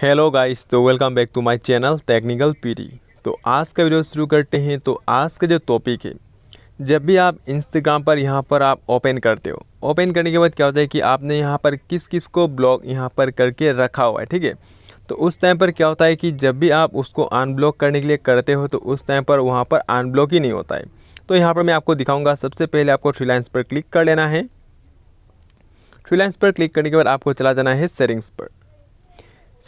hello guys तो welcome back to my channel technical PD तो आज का वीडियो शुरू करते हैं तो आज का जो टॉपिक है जब भी आप इंस्टाग्राम पर यहाँ पर आप ओपन करते हो ओपन करने के बाद क्या होता है कि आपने यहाँ पर किस किस को ब्लॉक यहाँ पर करके रखा हुआ है ठीक है तो उस टाइम पर क्या होता है कि जब भी आप उसको अनब्लॉक करने के लिए करते हो तो उस टाइम पर वहाँ पर अनब्लॉक ही नहीं होता है तो यहाँ पर मैं आपको दिखाऊँगा सबसे पहले आपको रिलायंस पर क्लिक कर लेना है रिलायंस पर क्लिक करने के बाद आपको चला जाना है सेटिंग्स पर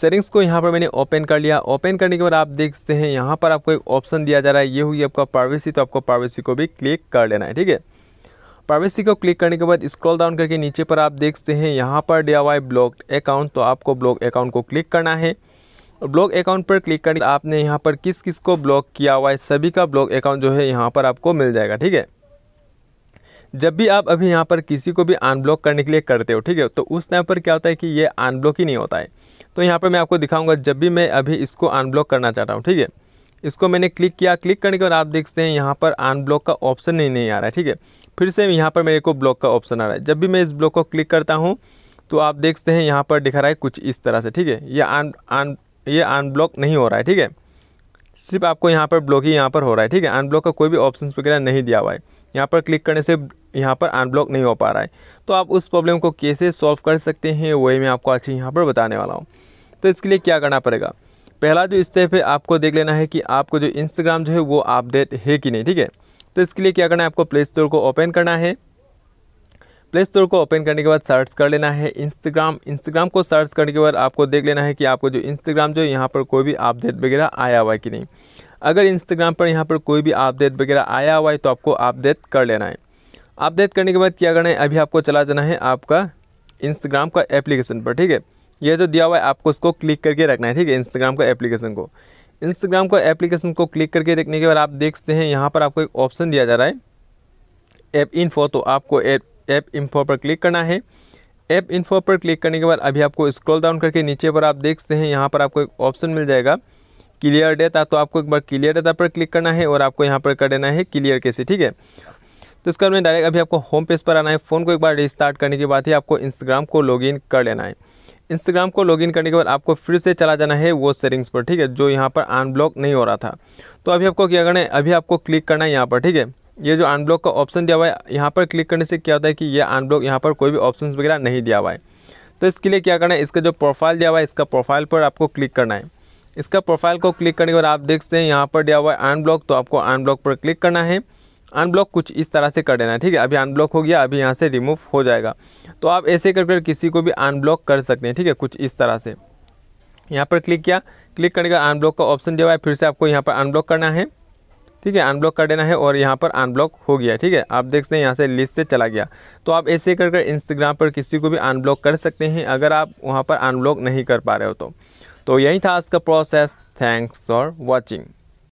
सेटिंग्स को यहाँ पर मैंने ओपन कर लिया ओपन करने के बाद आप देखते हैं यहाँ पर आपको एक ऑप्शन दिया जा रहा है ये हुई आपका प्राइवेसी तो आपको प्राइवेसी को भी क्लिक कर लेना है ठीक है प्राइवेसी को क्लिक करने के बाद स्क्रॉल डाउन करके नीचे पर आप देखते हैं यहाँ पर दिया हुआ है ब्लॉक्ड अकाउंट तो आपको ब्लॉक अकाउंट को क्लिक करना है ब्लॉक अकाउंट पर क्लिक करके आपने यहाँ पर किस किस को ब्लॉक किया हुआ है सभी का ब्लॉक अकाउंट जो है यहाँ पर आपको मिल जाएगा ठीक है जब भी आप अभी यहाँ पर किसी को भी अनब्लॉक करने के लिए करते हो ठीक है तो उस टाइम पर क्या होता है कि ये अनब्लॉक ही नहीं होता है तो यहाँ पर मैं आपको दिखाऊँगा जब भी मैं अभी इसको अनब्लॉक करना चाह रहा हूँ ठीक है इसको मैंने क्लिक किया क्लिक करने के बाद आप देखते हैं यहाँ पर अनब्लॉक का ऑप्शन नहीं नहीं आ रहा है ठीक है फिर से यहाँ पर मेरे को ब्लॉक का ऑप्शन आ रहा है जब भी मैं इस ब्लॉक को क्लिक करता हूँ तो आप देखते हैं यहाँ पर दिखा रहा है कुछ इस तरह से ठीक है ये आन आन ये अनब्लॉक नहीं हो रहा है ठीक है सिर्फ आपको यहाँ पर ब्लॉक ही यहाँ पर हो रहा है ठीक है अनब्लॉक का कोई भी ऑप्शन वगैरह नहीं दिया हुआ है यहाँ पर क्लिक करने से यहाँ पर अनब्लॉक नहीं हो पा रहा है तो आप उस प्रॉब्लम को कैसे सॉल्व कर सकते हैं वही मैं आपको अच्छी यहाँ पर बताने वाला हूँ तो इसके लिए क्या करना पड़ेगा पहला जो स्टेप है आपको देख लेना है कि आपको जो इंस्टाग्राम जो है वो अपडेट है कि नहीं ठीक है तो इसके लिए क्या करना है आपको प्ले स्टोर को ओपन करना है प्ले स्टोर को ओपन करने के बाद सर्च कर लेना है इंस्टाग्राम इंस्टाग्राम को सर्च करने के बाद आपको देख लेना है कि आपको जो इंस्टाग्राम जो है यहाँ पर कोई भी अपडेट वगैरह आया हुआ है कि नहीं अगर इंस्टाग्राम पर यहाँ पर कोई भी अपडेट वगैरह आया हुआ है तो आपको अपडेट कर लेना है अपडेट करने के बाद क्या करना है अभी आपको चला जाना है आपका इंस्टाग्राम का एप्लीकेशन पर ठीक है ये जो दिया हुआ है आपको उसको क्लिक करके रखना है ठीक है इंस्टाग्राम का एप्लीकेशन को इंस्टाग्राम का एप्लीकेशन को क्लिक करके रखने के बाद आप देखते हैं यहाँ पर आपको एक ऑप्शन दिया जा रहा है ऐप इन्फो तो आपको ऐप ऐप इन्फो पर क्लिक करना है ऐप इन्फो पर क्लिक करने के बाद अभी आपको स्क्रॉल डाउन करके नीचे पर आप देखते हैं यहाँ पर आपको एक ऑप्शन मिल जाएगा क्लियर डेटा तो आपको एक बार क्लियर डेटा पर क्लिक करना है और आपको यहाँ पर कर देना है क्लियर कैसे ठीक है तो इसका मैं डायरेक्ट अभी आपको होम पेज पर आना है फ़ोन को एक बार रिस्टार्ट करने के बाद ही आपको इंस्टाग्राम को लॉगिन कर लेना है इंस्टाग्राम को लॉगिन करने के बाद आपको फिर से चला जाना है वो सेटिंग्स पर ठीक है जो यहाँ पर अनब्लॉक नहीं हो रहा था तो अभी आपको क्या करना है अभी आपको क्लिक करना है यहाँ पर ठीक है ये जो अनब्लॉक का ऑप्शन दिया हुआ है यहाँ पर क्लिक करने से क्या होता है कि ये अनब्लॉक यहाँ पर कोई भी ऑप्शन वगैरह नहीं दिया हुआ है तो इसके लिए क्या करना है इसका जो प्रोफाइल दिया हुआ है इसका प्रोफाइल पर आपको क्लिक करना है इसका प्रोफाइल को क्लिक करने के बाद आप देख सकते हैं यहाँ पर दिया हुआ है अनब्लॉक तो आपको अनब्लॉक पर क्लिक करना है अनब्लॉक कुछ इस तरह से कर देना है ठीक है अभी अनब्लॉक हो गया अभी यहाँ से रिमूव हो जाएगा तो आप ऐसे कर कर किसी को भी अनब्लॉक कर सकते हैं ठीक है कुछ इस तरह से यहाँ पर क्लिक किया क्लिक करने का अनब्लॉक का ऑप्शन दिया हुआ है फिर से आपको यहाँ पर अनब्लॉक करना है ठीक है अनब्लॉक कर देना है और यहाँ पर अनब्लॉक हो गया ठीक है आप देख सकते हैं यहाँ से लिस्ट से चला गया तो आप ऐसे कर कर इंस्टाग्राम पर किसी को भी अनब्लॉक कर सकते हैं अगर आप वहाँ पर अनब्लॉक नहीं कर पा रहे हो तो, तो यही था आज का प्रोसेस थैंक्स फॉर वॉचिंग